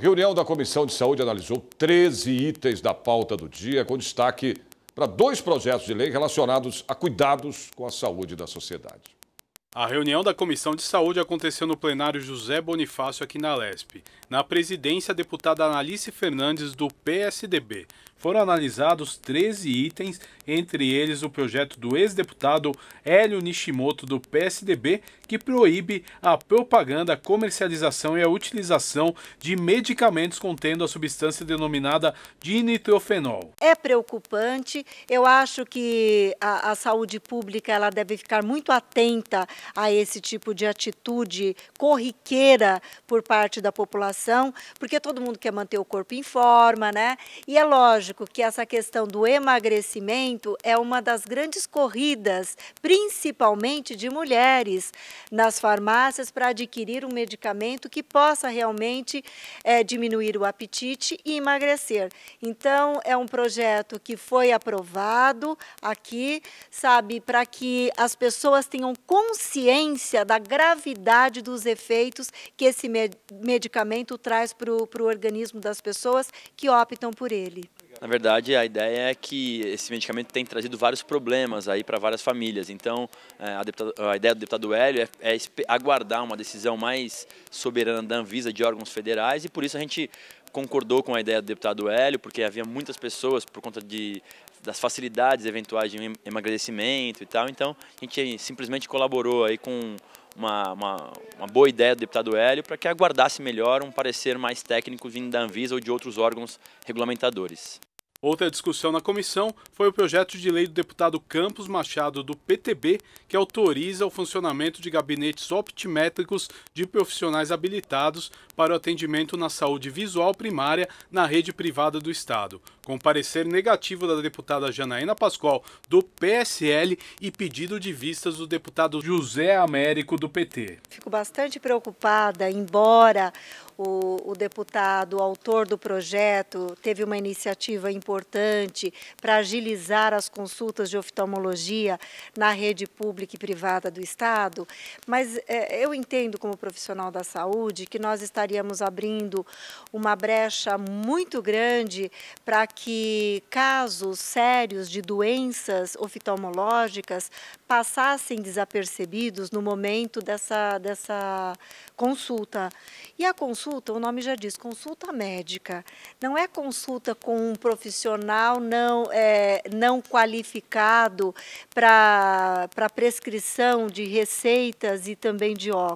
Reunião da Comissão de Saúde analisou 13 itens da pauta do dia, com destaque para dois projetos de lei relacionados a cuidados com a saúde da sociedade. A reunião da Comissão de Saúde aconteceu no plenário José Bonifácio aqui na Lesp. Na presidência, a deputada Analice Fernandes, do PSDB, foram analisados 13 itens, entre eles o projeto do ex-deputado Hélio Nishimoto do PSDB, que proíbe a propaganda, comercialização e a utilização de medicamentos contendo a substância denominada dinitrofenol. É preocupante, eu acho que a, a saúde pública ela deve ficar muito atenta a esse tipo de atitude corriqueira por parte da população, porque todo mundo quer manter o corpo em forma, né? E é lógico, lógico que essa questão do emagrecimento é uma das grandes corridas, principalmente de mulheres, nas farmácias para adquirir um medicamento que possa realmente é, diminuir o apetite e emagrecer. Então, é um projeto que foi aprovado aqui, sabe, para que as pessoas tenham consciência da gravidade dos efeitos que esse medicamento traz para o organismo das pessoas que optam por ele. Na verdade, a ideia é que esse medicamento tem trazido vários problemas aí para várias famílias. Então, é, a, deputado, a, ideia do deputado Hélio é, é, aguardar uma decisão mais soberana da Anvisa de órgãos federais e por isso a gente concordou com a ideia do deputado Hélio, porque havia muitas pessoas por conta de, das facilidades eventuais de emagrecimento e tal. Então, a gente simplesmente colaborou aí com uma, uma, uma, boa ideia do deputado Hélio para que aguardasse melhor um parecer mais técnico vindo da Anvisa ou de outros órgãos regulamentadores. Outra discussão na comissão foi o projeto de lei do deputado Campos Machado, do PTB, que autoriza o funcionamento de gabinetes optimétricos de profissionais habilitados para o atendimento na saúde visual primária na rede privada do Estado com parecer negativo da deputada Janaína Pascoal, do PSL, e pedido de vistas do deputado José Américo, do PT. Fico bastante preocupada, embora o, o deputado, o autor do projeto, teve uma iniciativa importante para agilizar as consultas de oftalmologia na rede pública e privada do Estado, mas é, eu entendo como profissional da saúde que nós estaríamos abrindo uma brecha muito grande para que que casos sérios de doenças oftalmológicas passassem desapercebidos no momento dessa, dessa consulta. E a consulta, o nome já diz, consulta médica. Não é consulta com um profissional não, é, não qualificado para prescrição de receitas e também de óculos.